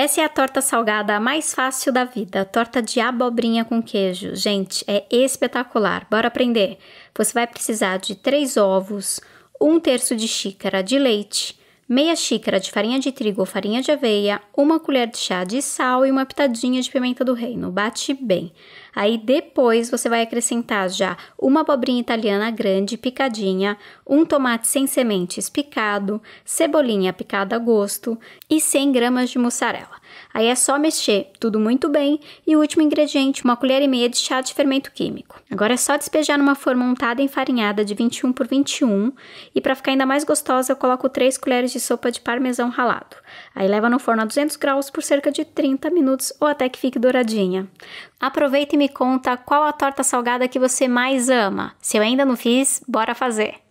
Essa é a torta salgada mais fácil da vida, torta de abobrinha com queijo. Gente, é espetacular. Bora aprender? Você vai precisar de três ovos, um terço de xícara de leite, meia xícara de farinha de trigo ou farinha de aveia, uma colher de chá de sal e uma pitadinha de pimenta do reino. Bate bem. Aí depois você vai acrescentar já uma abobrinha italiana grande picadinha, um tomate sem sementes picado, cebolinha picada a gosto e 100 gramas de mussarela. Aí é só mexer tudo muito bem e o último ingrediente, uma colher e meia de chá de fermento químico. Agora é só despejar numa forma untada enfarinhada de 21 por 21 e para ficar ainda mais gostosa eu coloco 3 colheres de sopa de parmesão ralado. Aí leva no forno a 200 graus por cerca de 30 minutos ou até que fique douradinha. Aproveita e me conta qual a torta salgada que você mais ama. Se eu ainda não fiz, bora fazer!